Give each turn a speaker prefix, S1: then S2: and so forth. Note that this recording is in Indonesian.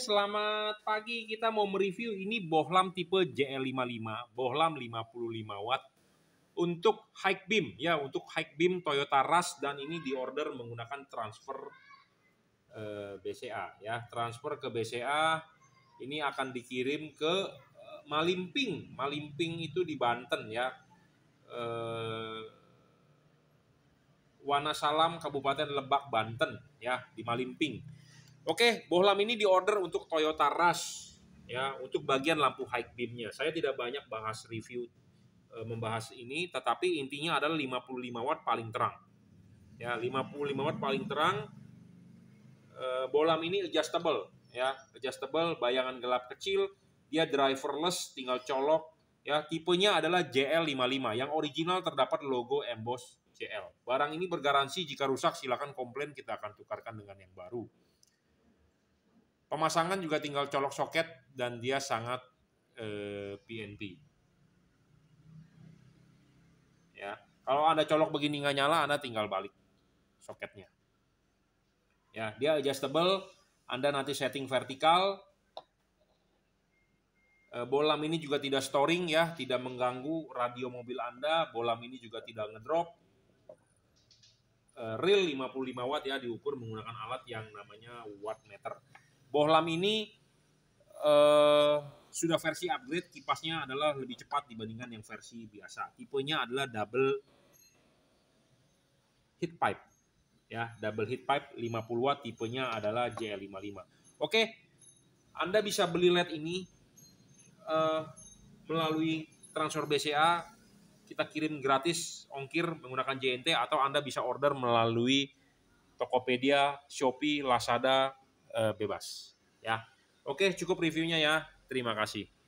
S1: selamat pagi. Kita mau mereview ini bohlam tipe JL55, bohlam 55 watt untuk high beam ya, untuk high beam Toyota Rush dan ini diorder menggunakan transfer eh, BCA ya, transfer ke BCA. Ini akan dikirim ke eh, Malimping. Malimping itu di Banten ya. Eh, Wanasalam Kabupaten Lebak Banten ya di Malimping. Oke, bohlam ini diorder untuk Toyota Rush ya, untuk bagian lampu high beamnya. Saya tidak banyak bahas review e, membahas ini, tetapi intinya adalah 55 watt paling terang. Ya, 55 watt paling terang. E, bohlam ini adjustable ya, adjustable, bayangan gelap kecil, dia driverless, tinggal colok. Ya, tipenya adalah JL55. Yang original terdapat logo emboss JL. Barang ini bergaransi jika rusak silakan komplain kita akan tukarkan dengan yang baru. Pemasangan juga tinggal colok soket dan dia sangat eh, PNP. Ya, kalau anda colok begini nggak nyala, anda tinggal balik soketnya. Ya, dia adjustable. Anda nanti setting vertikal. Eh, bolam ini juga tidak storing ya, tidak mengganggu radio mobil anda. Bolam ini juga tidak ngedrop. Eh, 55 watt ya diukur menggunakan alat yang namanya watt meter Bohlam ini uh, sudah versi upgrade, kipasnya adalah lebih cepat dibandingkan yang versi biasa. Tipenya adalah double heat pipe. Ya, double heat pipe 50 watt, tipenya adalah JL55. Oke, Anda bisa beli LED ini uh, melalui transfer BCA kita kirim gratis ongkir menggunakan JNT atau Anda bisa order melalui Tokopedia, Shopee, Lazada, Eh, bebas ya oke cukup reviewnya ya terima kasih